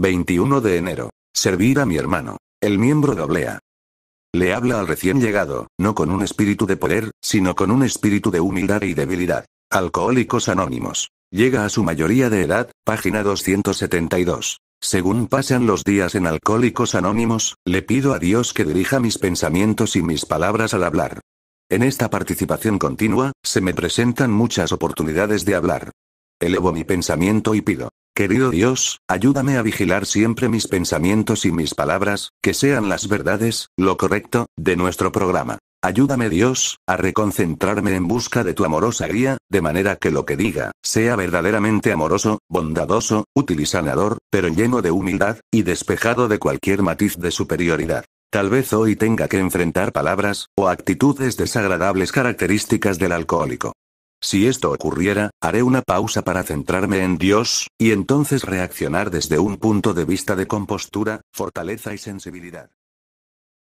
21 de enero. Servir a mi hermano. El miembro doblea. Le habla al recién llegado, no con un espíritu de poder, sino con un espíritu de humildad y debilidad. Alcohólicos Anónimos. Llega a su mayoría de edad, página 272. Según pasan los días en Alcohólicos Anónimos, le pido a Dios que dirija mis pensamientos y mis palabras al hablar. En esta participación continua, se me presentan muchas oportunidades de hablar. Elevo mi pensamiento y pido, Querido Dios, ayúdame a vigilar siempre mis pensamientos y mis palabras, que sean las verdades, lo correcto, de nuestro programa. Ayúdame Dios, a reconcentrarme en busca de tu amorosa guía, de manera que lo que diga, sea verdaderamente amoroso, bondadoso, útil y sanador, pero lleno de humildad, y despejado de cualquier matiz de superioridad. Tal vez hoy tenga que enfrentar palabras, o actitudes desagradables características del alcohólico. Si esto ocurriera, haré una pausa para centrarme en Dios, y entonces reaccionar desde un punto de vista de compostura, fortaleza y sensibilidad.